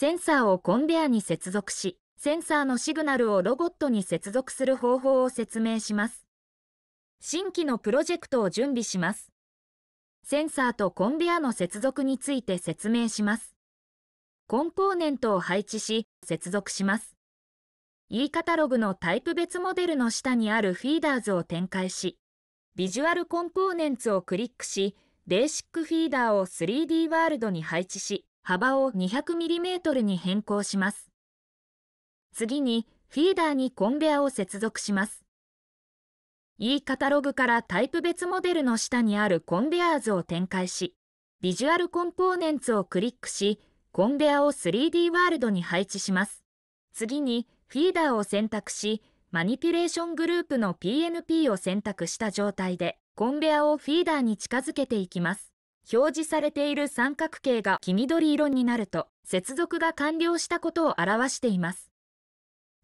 センサーをコンベアに接続し、センサーのシグナルをロボットに接続する方法を説明します。新規のプロジェクトを準備します。センサーとコンベアの接続について説明します。コンポーネントを配置し、接続します。E カタログのタイプ別モデルの下にあるフィーダーズを展開し、ビジュアルコンポーネンツをクリックし、ベーシックフィーダーを 3D ワールドに配置し、幅を 200mm に変更します。次に、フィーダーにコンベアを接続します。E カタログからタイプ別モデルの下にあるコンベアーズを展開し、ビジュアルコンポーネンツをクリックし、コンベアを 3D ワールドに配置します。次に、フィーダーを選択し、マニピュレーショングループの PNP を選択した状態で、コンベアをフィーダーに近づけていきます。表示されている三角形が黄緑色になると接続が完了したことを表しています。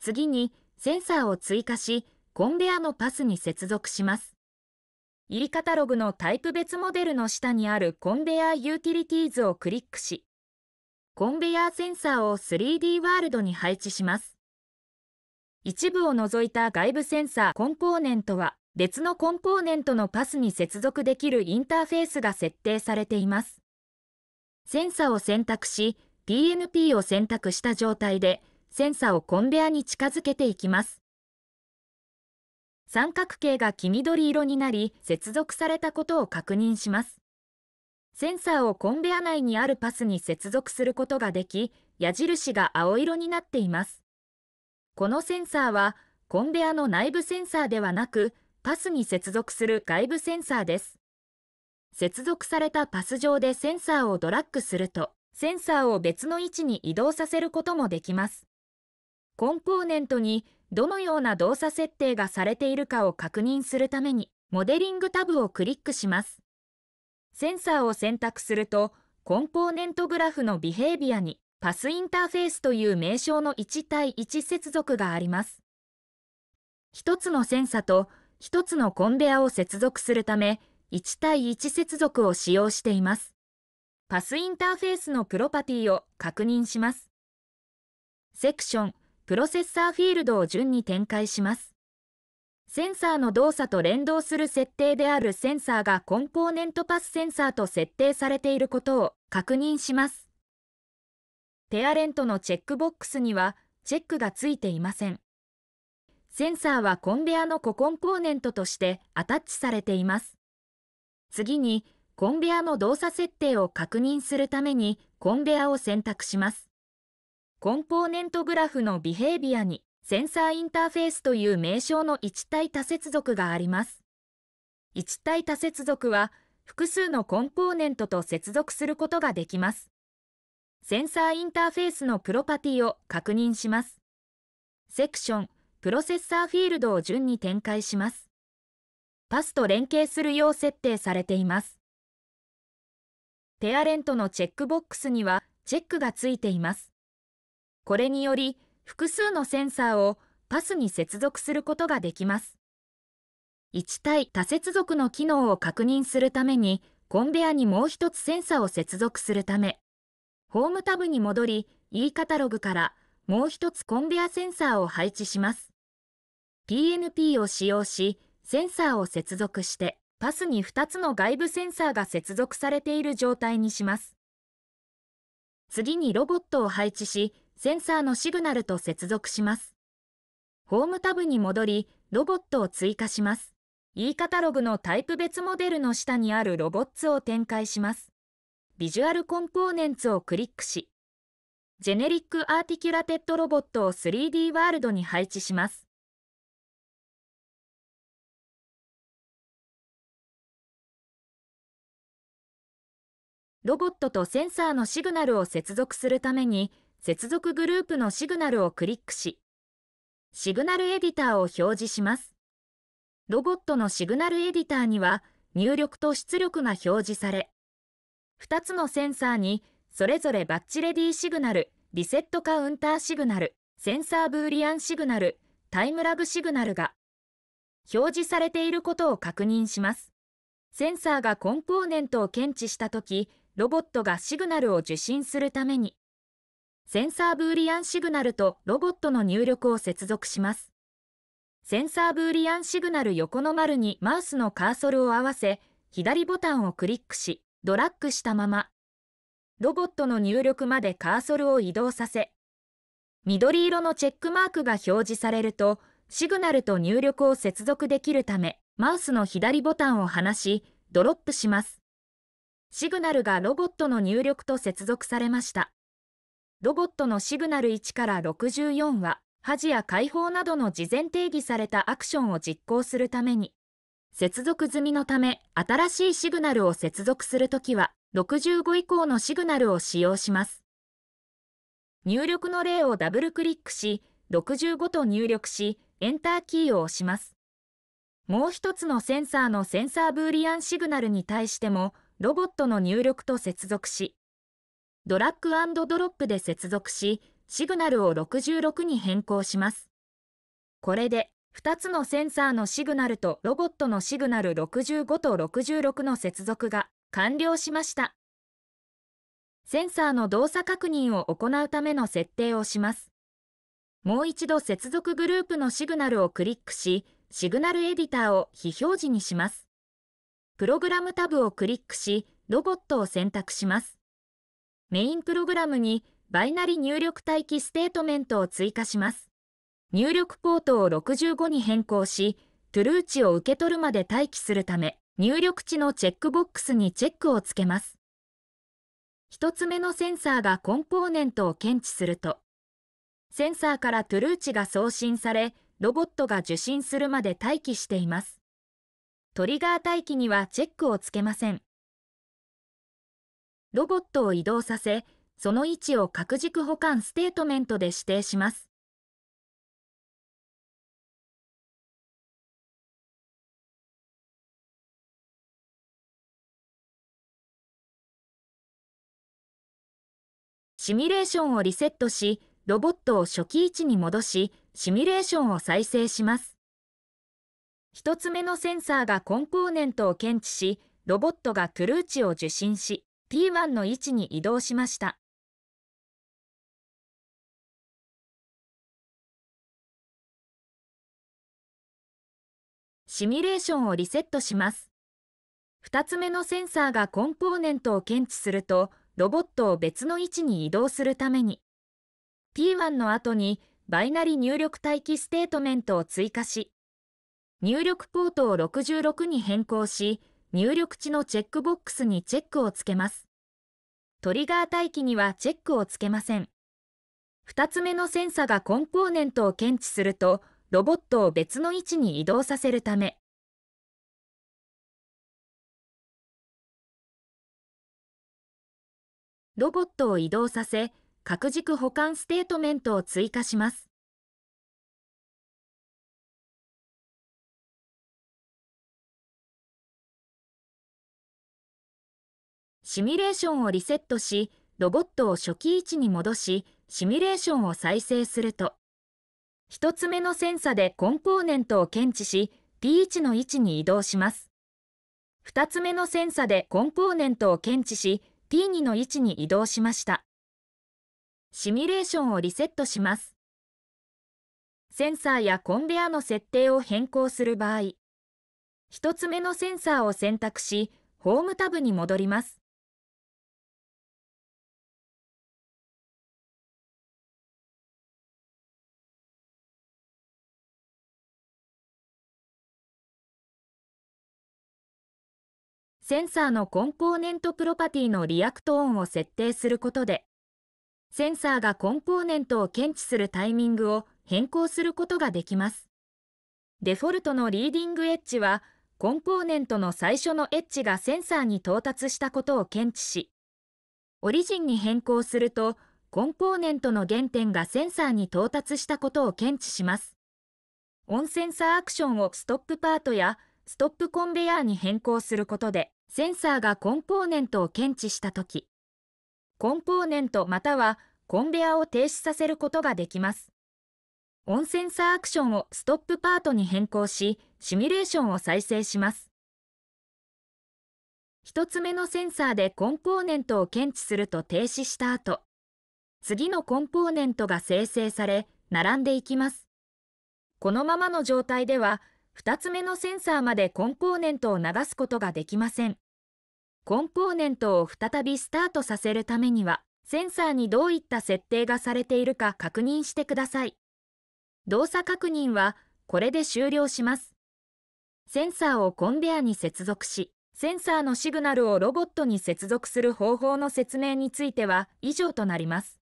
次にセンサーを追加し、コンベアのパスに接続します。入りカタログのタイプ別モデルの下にあるコンベアユーティリティーズをクリックし、コンベアセンサーを 3D ワールドに配置します。一部を除いた外部センサーコンポーネントは別のコンポーネントのパスに接続できるインターフェースが設定されています。センサを選択し、PNP を選択した状態で、センサをコンベアに近づけていきます。三角形が黄緑色になり、接続されたことを確認します。センサーをコンベア内にあるパスに接続することができ、矢印が青色になっています。このセンサーは、コンベアの内部センサーではなく、パスに接続する外部センサーです。接続されたパス上でセンサーをドラッグすると、センサーを別の位置に移動させることもできます。コンポーネントにどのような動作設定がされているかを確認するために、モデリングタブをクリックします。センサーを選択すると、コンポーネントグラフのビヘイビアにパスインターフェースという名称の1対1接続があります。1つのセンサと1つのコンベアを接続するため、1対1接続を使用しています。パスインターフェースのプロパティを確認します。セクション、プロセッサーフィールドを順に展開します。センサーの動作と連動する設定であるセンサーがコンポーネントパスセンサーと設定されていることを確認します。ペアレントのチェックボックスにはチェックがついていません。センサーはコンベアのココンポーネントとしてアタッチされています。次に、コンベアの動作設定を確認するためにコンベアを選択します。コンポーネントグラフのビヘイビアにセンサーインターフェースという名称の一体多接続があります。一体多接続は複数のコンポーネントと接続することができます。センサーインターフェースのプロパティを確認します。セクションプロセッサーフィールドを順に展開します。パスと連携するよう設定されています。ペアレントのチェックボックスにはチェックがついています。これにより、複数のセンサーをパスに接続することができます。1対多接続の機能を確認するために、コンベアにもう一つセンサーを接続するため、ホームタブに戻り、e カタログからもう一つコンベアセンサーを配置します。PNP を使用し、センサーを接続して、パスに2つの外部センサーが接続されている状態にします。次にロボットを配置し、センサーのシグナルと接続します。ホームタブに戻り、ロボットを追加します。E カタログのタイプ別モデルの下にあるロボッツを展開します。ビジュアルコンポーネンツをクリックし、ジェネリックアーティキュラテッドロボットを 3D ワールドに配置します。ロボットとセンサーのシグナルを接続するために、接続グループのシグナルをクリックし、シグナルエディターを表示します。ロボットのシグナルエディターには、入力と出力が表示され、2つのセンサーに、それぞれバッチレディシグナル、リセットカウンターシグナル、センサーブーリアンシグナル、タイムラグシグナルが表示されていることを確認します。センサーがコンポーネントを検知したとき、ロボットがシグナルを受信するために、センサーブーリアンシグナルとロボットの入力を接続します。センサーブーリアンシグナル横の丸にマウスのカーソルを合わせ、左ボタンをクリックし、ドラッグしたまま、ロボットの入力までカーソルを移動させ、緑色のチェックマークが表示されると、シグナルと入力を接続できるため、マウスの左ボタンを離し、ドロップします。シグナルがロボットの入力と接続されました。ロボットのシグナル1から64は、恥や解放などの事前定義されたアクションを実行するために、接続済みのため、新しいシグナルを接続するときは、65以降のシグナルを使用します。入力の例をダブルクリックし、65と入力し、エンターキーを押します。もう一つのセンサーのセンサーブーリアンシグナルに対しても、ロボットの入力と接続し、ドラッグドロップで接続し、シグナルを66に変更します。これで、2つのセンサーのシグナルとロボットのシグナル65と66の接続が完了しました。センサーの動作確認を行うための設定をします。もう一度接続グループのシグナルをクリックし、シグナルエディターを非表示にします。プログラムタブをクリックし、ロボットを選択します。メインプログラムにバイナリ入力待機ステートメントを追加します。入力ポートを65に変更し、トゥルー値を受け取るまで待機するため、入力値のチェックボックスにチェックをつけます。1つ目のセンサーがコンポーネントを検知すると、センサーからトゥルー値が送信され、ロボットが受信するまで待機しています。トリガー待機にはチェックをつけません。ロボットを移動させ、その位置を各軸保管ステートメントで指定します。シミュレーションをリセットし、ロボットを初期位置に戻し、シミュレーションを再生します。1つ目のセンサーがコンポーネントを検知し、ロボットがクルーチを受信し、P1 の位置に移動しました。シミュレーションをリセットします。2つ目のセンサーがコンポーネントを検知すると、ロボットを別の位置に移動するために、P1 の後にバイナリ入力待機ステートメントを追加し、入力ポートを66に変更し、入力値のチェックボックスにチェックをつけます。トリガー待機にはチェックをつけません。2つ目のセンサがコンポーネントを検知すると、ロボットを別の位置に移動させるため。ロボットを移動させ、各軸保管ステートメントを追加します。シミュレーションをリセットし、ロボットを初期位置に戻し、シミュレーションを再生すると、1つ目のセンサでコンポーネントを検知し、P 位置の位置に移動します。2つ目のセンサでコンポーネントを検知し、p 2の位置に移動しました。シミュレーションをリセットします。センサーやコンベアの設定を変更する場合、1つ目のセンサーを選択し、ホームタブに戻ります。センサーのコンポーネントプロパティのリアクト音を設定することで、センサーがコンポーネントを検知するタイミングを変更することができます。デフォルトのリーディングエッジは、コンポーネントの最初のエッジがセンサーに到達したことを検知し、オリジンに変更すると、コンポーネントの原点がセンサーに到達したことを検知します。オンセンサーアクションをストップパートやストップコンベヤーに変更することで、センサーがコンポーネントを検知したとき、コンポーネントまたはコンベヤーを停止させることができます。オンセンサーアクションをストップパートに変更し、シミュレーションを再生します。1つ目のセンサーでコンポーネントを検知すると停止した後、次のコンポーネントが生成され、並んでいきます。このままの状態では、2つ目のセンサーまでコンポーネントを流すことができません。コンポーネントを再びスタートさせるためには、センサーにどういった設定がされているか確認してください。動作確認は、これで終了します。センサーをコンベアに接続し、センサーのシグナルをロボットに接続する方法の説明については以上となります。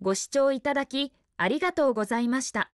ご視聴いただき、ありがとうございました。